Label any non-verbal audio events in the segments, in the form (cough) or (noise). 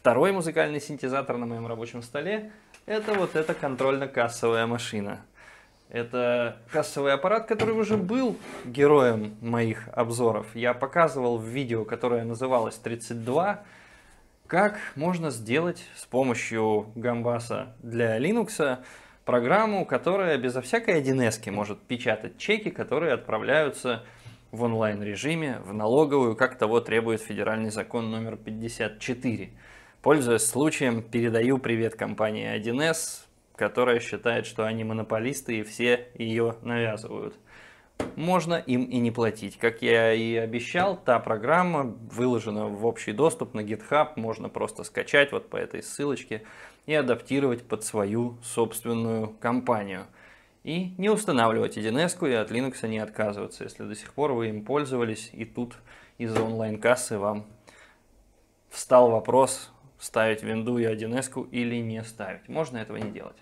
Второй музыкальный синтезатор на моем рабочем столе – это вот эта контрольно-кассовая машина. Это кассовый аппарат, который уже был героем моих обзоров. Я показывал в видео, которое называлось 32, как можно сделать с помощью гамбаса для Linux программу, которая безо всякой 1С может печатать чеки, которые отправляются в онлайн-режиме, в налоговую, как того требует федеральный закон номер 54. Пользуясь случаем, передаю привет компании 1С, которая считает, что они монополисты и все ее навязывают. Можно им и не платить. Как я и обещал, та программа выложена в общий доступ на GitHub, можно просто скачать вот по этой ссылочке и адаптировать под свою собственную компанию. И не устанавливать 1С и от Linux не отказываться, если до сих пор вы им пользовались и тут из-за онлайн-кассы вам встал вопрос ставить винду и 1С или не ставить. Можно этого не делать.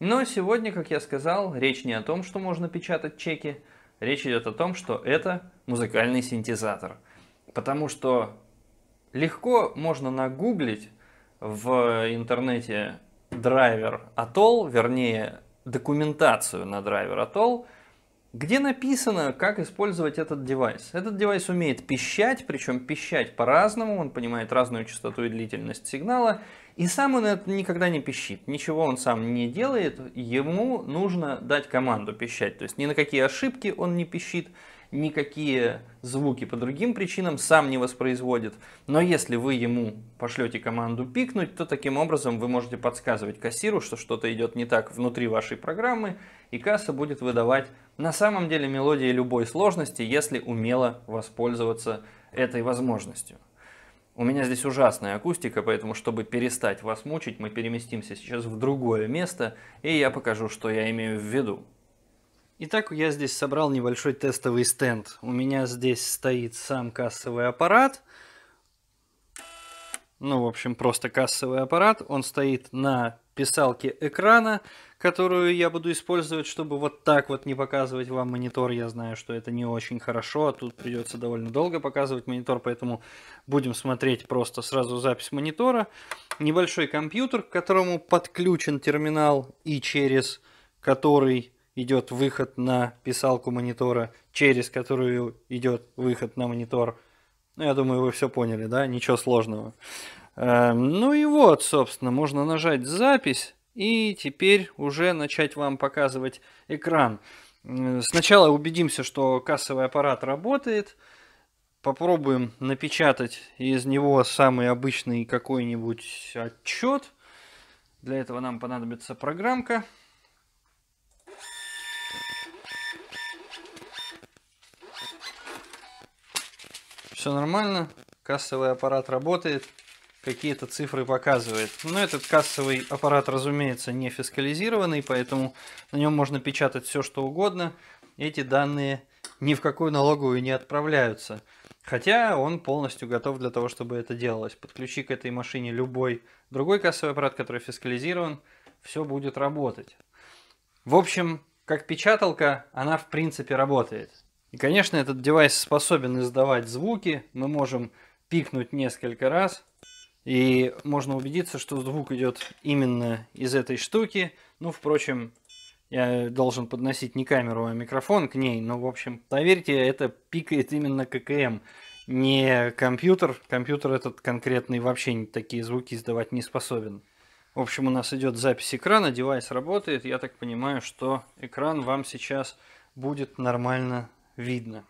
Но сегодня, как я сказал, речь не о том, что можно печатать чеки, речь идет о том, что это музыкальный синтезатор. Потому что легко можно нагуглить в интернете драйвер Atoll, вернее документацию на драйвер Atoll, где написано, как использовать этот девайс. Этот девайс умеет пищать, причем пищать по-разному, он понимает разную частоту и длительность сигнала, и сам он это никогда не пищит, ничего он сам не делает, ему нужно дать команду пищать, то есть ни на какие ошибки он не пищит, никакие звуки по другим причинам сам не воспроизводит. Но если вы ему пошлете команду пикнуть, то таким образом вы можете подсказывать кассиру, что что-то идет не так внутри вашей программы, и касса будет выдавать на самом деле мелодии любой сложности, если умело воспользоваться этой возможностью. У меня здесь ужасная акустика, поэтому, чтобы перестать вас мучить, мы переместимся сейчас в другое место, и я покажу, что я имею в виду. Итак, я здесь собрал небольшой тестовый стенд. У меня здесь стоит сам кассовый аппарат. Ну, в общем, просто кассовый аппарат. Он стоит на писалке экрана, которую я буду использовать, чтобы вот так вот не показывать вам монитор. Я знаю, что это не очень хорошо, а тут придется довольно долго показывать монитор, поэтому будем смотреть просто сразу запись монитора. Небольшой компьютер, к которому подключен терминал и через который идет выход на писалку монитора, через которую идет выход на монитор. Ну, я думаю, вы все поняли, да? Ничего сложного. Эм, ну и вот, собственно, можно нажать «Запись» и теперь уже начать вам показывать экран. Э, сначала убедимся, что кассовый аппарат работает. Попробуем напечатать из него самый обычный какой-нибудь отчет. Для этого нам понадобится программка. все нормально, кассовый аппарат работает, какие-то цифры показывает. Но этот кассовый аппарат, разумеется, не фискализированный, поэтому на нем можно печатать все, что угодно. Эти данные ни в какую налоговую не отправляются. Хотя он полностью готов для того, чтобы это делалось. Подключи к этой машине любой другой кассовый аппарат, который фискализирован, все будет работать. В общем, как печаталка, она в принципе работает. И, конечно, этот девайс способен издавать звуки. Мы можем пикнуть несколько раз. И можно убедиться, что звук идет именно из этой штуки. Ну, впрочем, я должен подносить не камеру, а микрофон к ней. Но, в общем, поверьте, это пикает именно ККМ, не компьютер. Компьютер этот конкретный вообще такие звуки издавать не способен. В общем, у нас идет запись экрана, девайс работает. Я так понимаю, что экран вам сейчас будет нормально видно.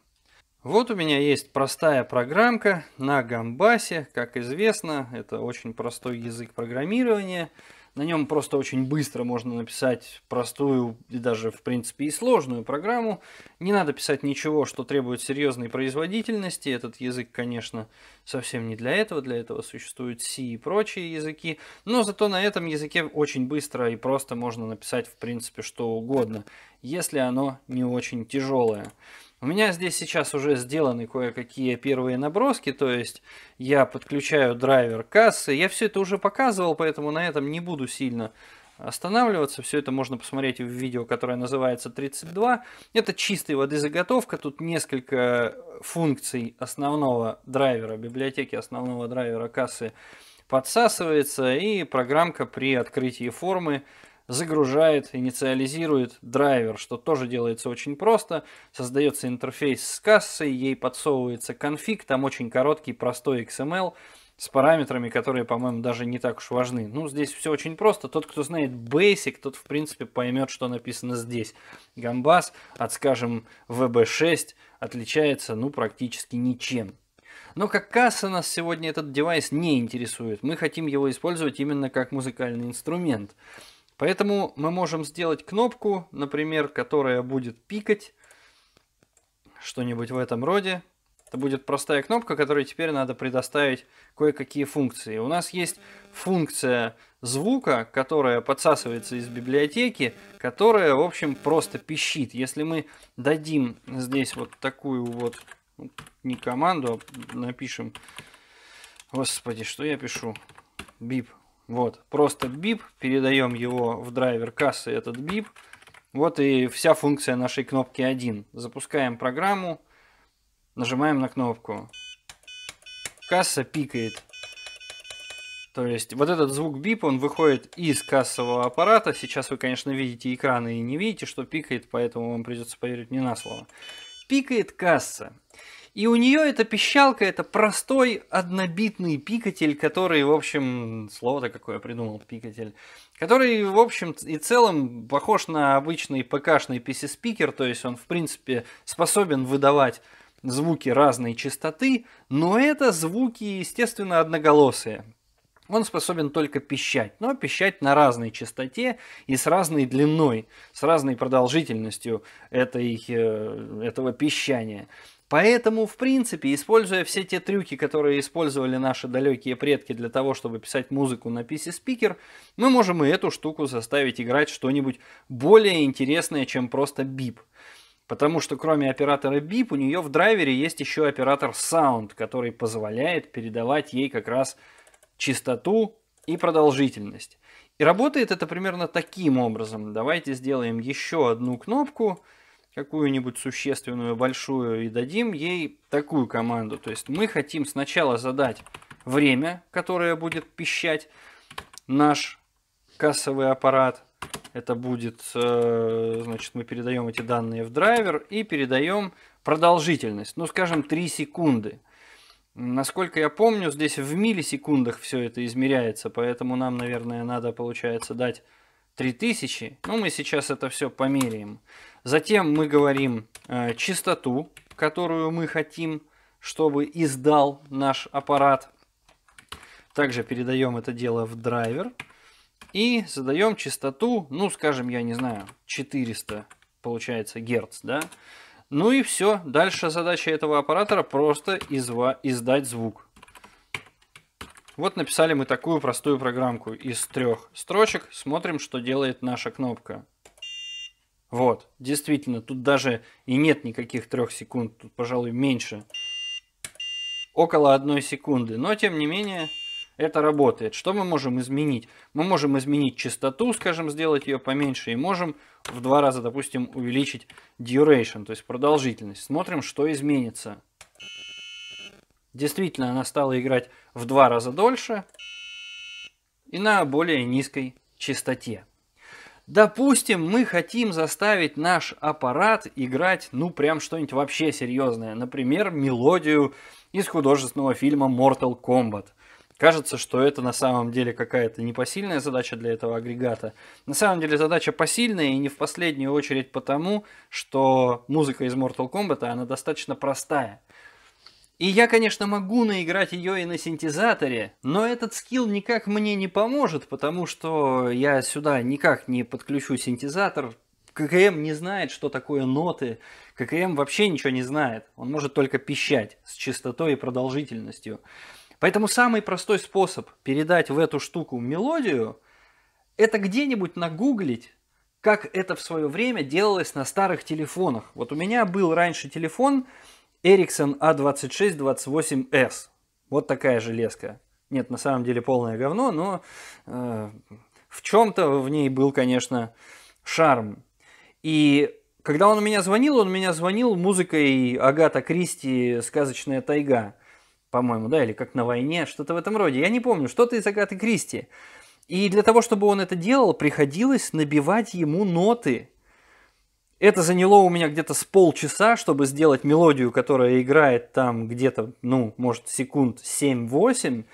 Вот у меня есть простая программка на гамбасе. Как известно, это очень простой язык программирования. На нем просто очень быстро можно написать простую и даже, в принципе, и сложную программу. Не надо писать ничего, что требует серьезной производительности. Этот язык, конечно, совсем не для этого. Для этого существуют C и прочие языки. Но зато на этом языке очень быстро и просто можно написать, в принципе, что угодно, если оно не очень тяжелое. У меня здесь сейчас уже сделаны кое-какие первые наброски, то есть я подключаю драйвер кассы. Я все это уже показывал, поэтому на этом не буду сильно останавливаться. Все это можно посмотреть в видео, которое называется 32. Это чистая воды заготовка. Тут несколько функций основного драйвера, библиотеки основного драйвера кассы подсасывается. И программка при открытии формы загружает, инициализирует драйвер, что тоже делается очень просто. Создается интерфейс с кассой, ей подсовывается конфиг, там очень короткий, простой XML эм с параметрами, которые, по-моему, даже не так уж важны. Ну, здесь все очень просто. Тот, кто знает Basic, тот, в принципе, поймет, что написано здесь. Гамбас от, скажем, VB6 отличается, ну, практически ничем. Но как касса нас сегодня этот девайс не интересует. Мы хотим его использовать именно как музыкальный инструмент. Поэтому мы можем сделать кнопку, например, которая будет пикать, что-нибудь в этом роде. Это будет простая кнопка, которой теперь надо предоставить кое-какие функции. У нас есть функция звука, которая подсасывается из библиотеки, которая, в общем, просто пищит. Если мы дадим здесь вот такую вот, ну, не команду, а напишем, господи, что я пишу? Бип, вот, просто бип, передаем его в драйвер кассы, этот бип. Вот и вся функция нашей кнопки 1. Запускаем программу, нажимаем на кнопку. Касса пикает. То есть вот этот звук бип, он выходит из кассового аппарата. Сейчас вы, конечно, видите экраны и не видите, что пикает, поэтому вам придется поверить не на слово. Пикает касса. И у нее эта пищалка, это простой однобитный пикатель, который, в общем, слово-то какое придумал, пикатель, который, в общем и целом, похож на обычный ПК-шный PC-спикер, то есть он, в принципе, способен выдавать звуки разной частоты, но это звуки, естественно, одноголосые. Он способен только пищать, но пищать на разной частоте и с разной длиной, с разной продолжительностью этой, э, этого пищания. Поэтому, в принципе, используя все те трюки, которые использовали наши далекие предки для того, чтобы писать музыку на PC-спикер, мы можем и эту штуку заставить играть что-нибудь более интересное, чем просто бип. Потому что кроме оператора бип у нее в драйвере есть еще оператор Sound, который позволяет передавать ей как раз частоту и продолжительность. И работает это примерно таким образом. Давайте сделаем еще одну кнопку – какую-нибудь существенную, большую и дадим ей такую команду. То есть мы хотим сначала задать время, которое будет пищать наш кассовый аппарат. Это будет, э, значит, мы передаем эти данные в драйвер и передаем продолжительность, ну, скажем, 3 секунды. Насколько я помню, здесь в миллисекундах все это измеряется, поэтому нам, наверное, надо, получается, дать 3000. Ну, мы сейчас это все померяем. Затем мы говорим э, частоту, которую мы хотим, чтобы издал наш аппарат. Также передаем это дело в драйвер. И задаем частоту, ну, скажем, я не знаю, 400, получается, герц, да? Ну и все. Дальше задача этого аппаратора просто изва издать звук. Вот написали мы такую простую программку из трех строчек. Смотрим, что делает наша кнопка. Вот, действительно, тут даже и нет никаких трех секунд, тут, пожалуй, меньше. Около одной секунды, но тем не менее это работает. Что мы можем изменить? Мы можем изменить частоту, скажем, сделать ее поменьше, и можем в два раза, допустим, увеличить duration, то есть продолжительность. Смотрим, что изменится. Действительно, она стала играть в два раза дольше и на более низкой частоте. Допустим, мы хотим заставить наш аппарат играть, ну, прям что-нибудь вообще серьезное. Например, мелодию из художественного фильма Mortal Kombat. Кажется, что это на самом деле какая-то непосильная задача для этого агрегата. На самом деле задача посильная и не в последнюю очередь потому, что музыка из Mortal Kombat, она достаточно простая. И я, конечно, могу наиграть ее и на синтезаторе, но этот скилл никак мне не поможет, потому что я сюда никак не подключу синтезатор. ККМ не знает, что такое ноты. ККМ вообще ничего не знает. Он может только пищать с частотой и продолжительностью. Поэтому самый простой способ передать в эту штуку мелодию – это где-нибудь нагуглить, как это в свое время делалось на старых телефонах. Вот у меня был раньше телефон, Ericsson A2628S. Вот такая железка. Нет, на самом деле полное говно, но э, в чем-то в ней был, конечно, шарм. И когда он у меня звонил, он у меня звонил музыкой Агата Кристи «Сказочная тайга», по-моему, да, или как на войне, что-то в этом роде. Я не помню, что-то из Агаты Кристи. И для того, чтобы он это делал, приходилось набивать ему ноты это заняло у меня где-то с полчаса, чтобы сделать мелодию, которая играет там где-то, ну, может, секунд 7-8.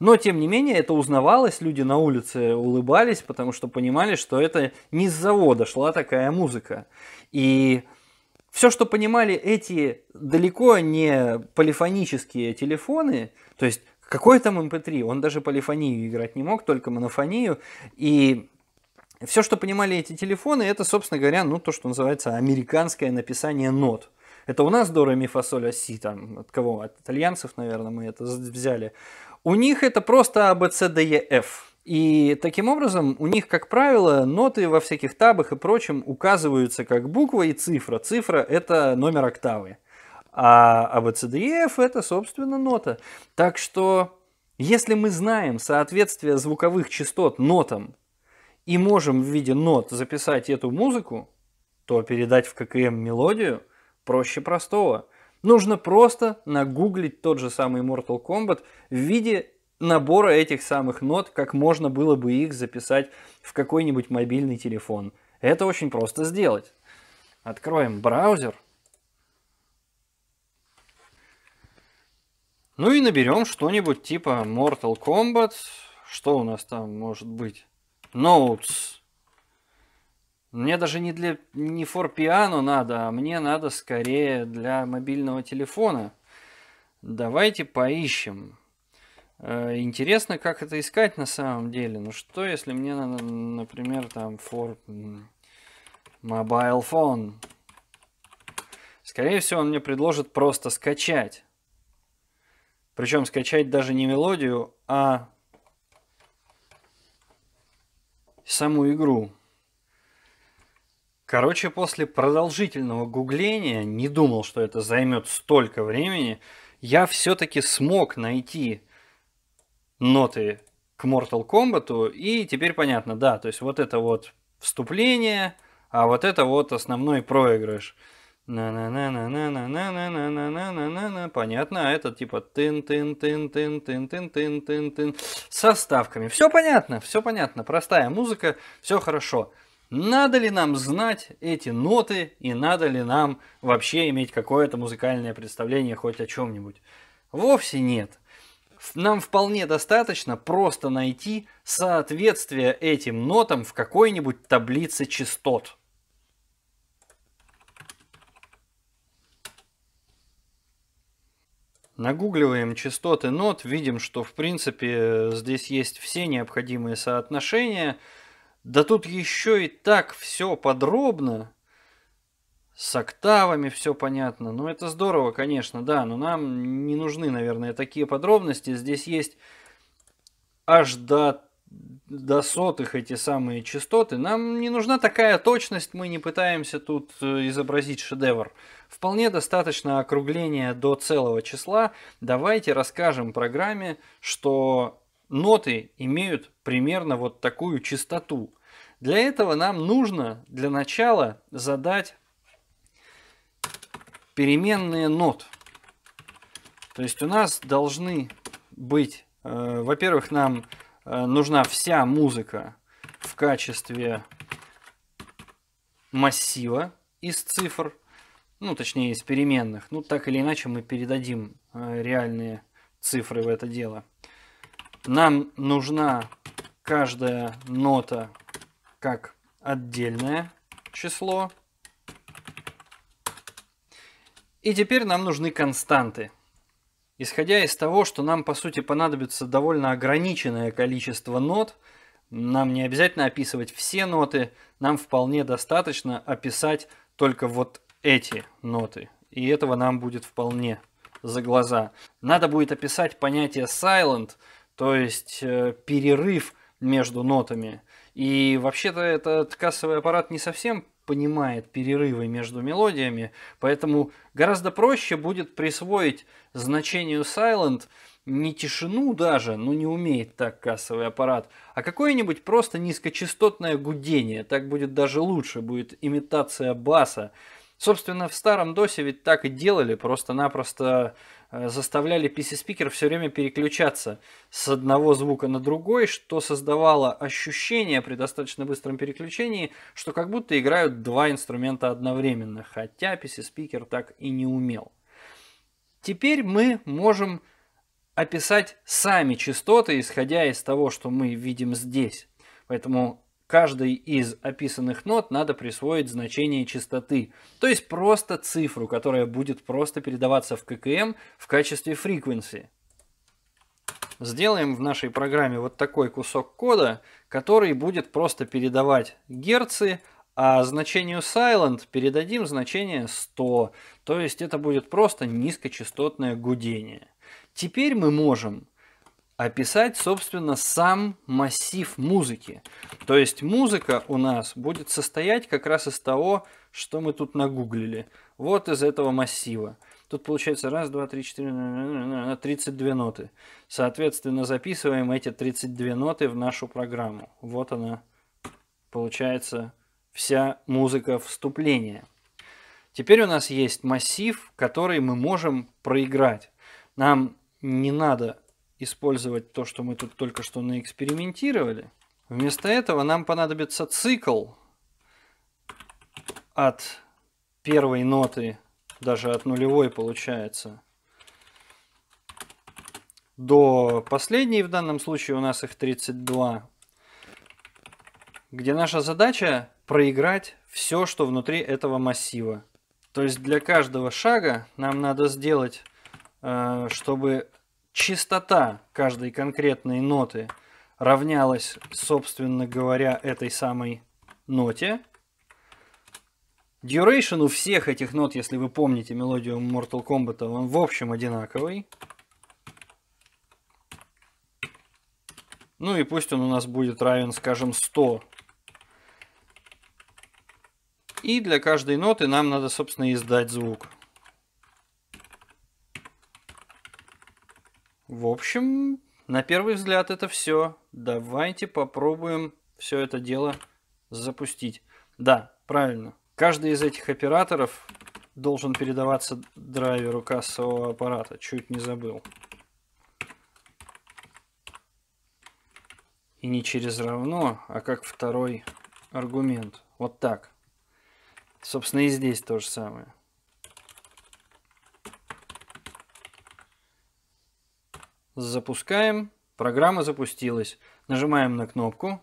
Но, тем не менее, это узнавалось, люди на улице улыбались, потому что понимали, что это не с завода шла такая музыка. И все, что понимали эти далеко не полифонические телефоны, то есть какой там MP3, эм он даже полифонию играть не мог, только монофонию. И все, что понимали эти телефоны, это, собственно говоря, ну, то, что называется американское написание нот. Это у нас до ре фасоль а, си, там, от кого? От итальянцев, наверное, мы это взяли. У них это просто A, а, И таким образом у них, как правило, ноты во всяких табах и прочем указываются как буква и цифра. Цифра – это номер октавы. А ABCDEF а, – это, собственно, нота. Так что, если мы знаем соответствие звуковых частот нотам и можем в виде нот записать эту музыку, то передать в ККМ мелодию проще простого. Нужно просто нагуглить тот же самый Mortal Kombat в виде набора этих самых нот, как можно было бы их записать в какой-нибудь мобильный телефон. Это очень просто сделать. Откроем браузер. Ну и наберем что-нибудь типа Mortal Kombat. Что у нас там может быть? Notes. Мне даже не для не for форпиано надо, а мне надо скорее для мобильного телефона. Давайте поищем. Э, интересно, как это искать на самом деле. Ну что, если мне надо, например, там for mobile phone. Скорее всего, он мне предложит просто скачать. Причем скачать даже не мелодию, а саму игру. Короче, после продолжительного гугления, не думал, что это займет столько времени, я все-таки смог найти ноты к Mortal Kombat, и теперь понятно, да, то есть вот это вот вступление, а вот это вот основной проигрыш – на на на на на на на на на на на на на Понятно, а это типа тын тын тын тын тын тын тын тын тын со ставками. Все понятно, все понятно, простая музыка, все хорошо. Надо ли нам знать эти ноты и надо ли нам вообще иметь какое-то музыкальное представление хоть о чем-нибудь? Вовсе нет. Нам вполне достаточно просто найти соответствие этим нотам в какой-нибудь таблице частот. Нагугливаем частоты нот, видим, что в принципе здесь есть все необходимые соотношения. Да тут еще и так все подробно, с октавами все понятно. Ну это здорово, конечно, да, но нам не нужны, наверное, такие подробности. Здесь есть аж до, до сотых эти самые частоты. Нам не нужна такая точность, мы не пытаемся тут э, изобразить шедевр. Вполне достаточно округления до целого числа. Давайте расскажем программе, что ноты имеют примерно вот такую частоту. Для этого нам нужно для начала задать переменные нот. То есть у нас должны быть, э, во-первых, нам э, нужна вся музыка в качестве массива из цифр – ну, точнее, из переменных. Ну, так или иначе мы передадим э, реальные цифры в это дело. Нам нужна каждая нота как отдельное число. И теперь нам нужны константы. Исходя из того, что нам, по сути, понадобится довольно ограниченное количество нот, нам не обязательно описывать все ноты, нам вполне достаточно описать только вот эти ноты. И этого нам будет вполне за глаза. Надо будет описать понятие silent, то есть э, перерыв между нотами. И вообще-то этот кассовый аппарат не совсем понимает перерывы между мелодиями, поэтому гораздо проще будет присвоить значению silent не тишину даже, ну не умеет так кассовый аппарат, а какое-нибудь просто низкочастотное гудение, так будет даже лучше, будет имитация баса, Собственно, в старом досе ведь так и делали, просто-напросто э, заставляли PC-спикер все время переключаться с одного звука на другой, что создавало ощущение при достаточно быстром переключении, что как будто играют два инструмента одновременно, хотя PC-спикер так и не умел. Теперь мы можем описать сами частоты, исходя из того, что мы видим здесь. Поэтому Каждой из описанных нот надо присвоить значение частоты, то есть просто цифру, которая будет просто передаваться в ККМ в качестве frequency. Сделаем в нашей программе вот такой кусок кода, который будет просто передавать герцы, а значению silent передадим значение 100, то есть это будет просто низкочастотное гудение. Теперь мы можем описать, собственно, сам массив музыки. То есть музыка у нас будет состоять как раз из того, что мы тут нагуглили. Вот из этого массива. Тут получается 1, 2, 3, 4, 32 ноты. Соответственно, записываем эти 32 ноты в нашу программу. Вот она, получается, вся музыка вступления. Теперь у нас есть массив, который мы можем проиграть. Нам не надо использовать то, что мы тут только что наэкспериментировали. Вместо этого нам понадобится цикл от первой ноты, даже от нулевой получается, до последней, в данном случае у нас их 32, где наша задача проиграть все, что внутри этого массива. То есть для каждого шага нам надо сделать, э, чтобы частота каждой конкретной ноты равнялась, собственно говоря, этой самой ноте. Duration у всех этих нот, если вы помните мелодию Mortal Kombat, он в общем одинаковый. Ну и пусть он у нас будет равен, скажем, 100. И для каждой ноты нам надо, собственно, издать звук. В общем, на первый взгляд это все. Давайте попробуем все это дело запустить. Да, правильно. Каждый из этих операторов должен передаваться драйверу кассового аппарата. Чуть не забыл. И не через равно, а как второй аргумент. Вот так. Собственно, и здесь то же самое. Запускаем. Программа запустилась. Нажимаем на кнопку.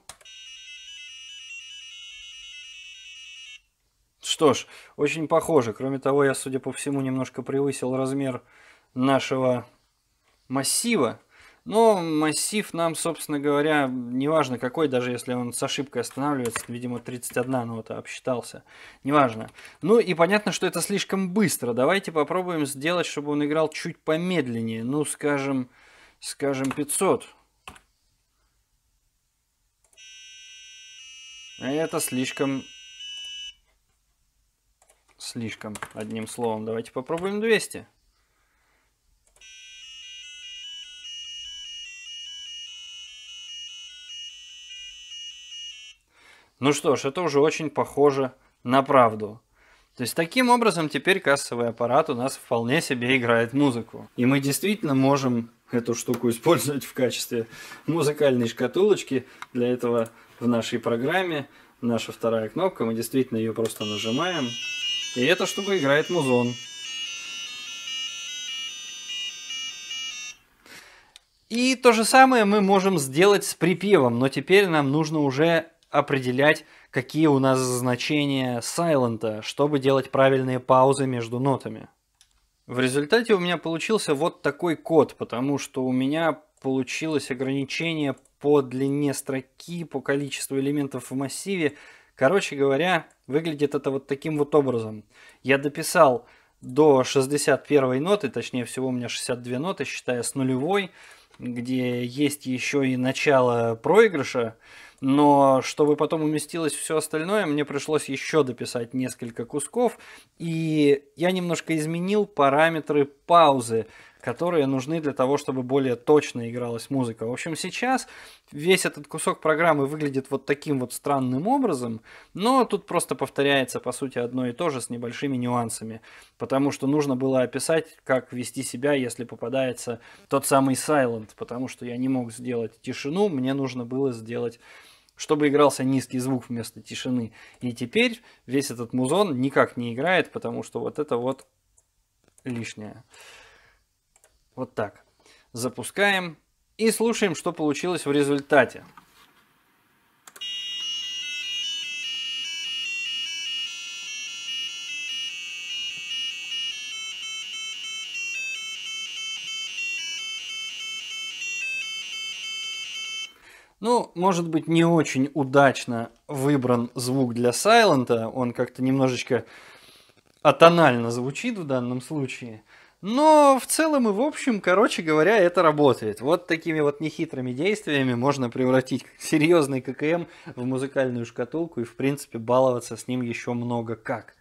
Что ж, очень похоже. Кроме того, я, судя по всему, немножко превысил размер нашего массива. Но массив нам, собственно говоря, неважно какой, даже если он с ошибкой останавливается, видимо, 31 нота обсчитался, неважно. Ну и понятно, что это слишком быстро. Давайте попробуем сделать, чтобы он играл чуть помедленнее, ну, скажем, скажем, 500. это слишком... Слишком, одним словом. Давайте попробуем 200. Ну что ж, это уже очень похоже на правду. То есть таким образом теперь кассовый аппарат у нас вполне себе играет музыку. И мы действительно можем эту штуку использовать в качестве музыкальной шкатулочки. Для этого в нашей программе наша вторая кнопка, мы действительно ее просто нажимаем. И эта штука играет музон. И то же самое мы можем сделать с припевом, но теперь нам нужно уже определять, какие у нас значения сайлента, чтобы делать правильные паузы между нотами. В результате у меня получился вот такой код, потому что у меня получилось ограничение по длине строки, по количеству элементов в массиве. Короче говоря, выглядит это вот таким вот образом. Я дописал до 61 ноты, точнее всего у меня 62 ноты, считая с нулевой, где есть еще и начало проигрыша но чтобы потом уместилось все остальное, мне пришлось еще дописать несколько кусков, и я немножко изменил параметры паузы, которые нужны для того, чтобы более точно игралась музыка. В общем, сейчас весь этот кусок программы выглядит вот таким вот странным образом, но тут просто повторяется, по сути, одно и то же с небольшими нюансами, потому что нужно было описать, как вести себя, если попадается тот самый silent, потому что я не мог сделать тишину, мне нужно было сделать чтобы игрался низкий звук вместо тишины. И теперь весь этот музон никак не играет, потому что вот это вот лишнее. Вот так. Запускаем и слушаем, что получилось в результате. Ну, может быть, не очень удачно выбран звук для сайлента, он как-то немножечко атонально звучит в данном случае. Но в целом и в общем, короче говоря, это работает. Вот такими вот нехитрыми действиями можно превратить (laughs) серьезный ККМ в музыкальную шкатулку и, в принципе, баловаться с ним еще много как.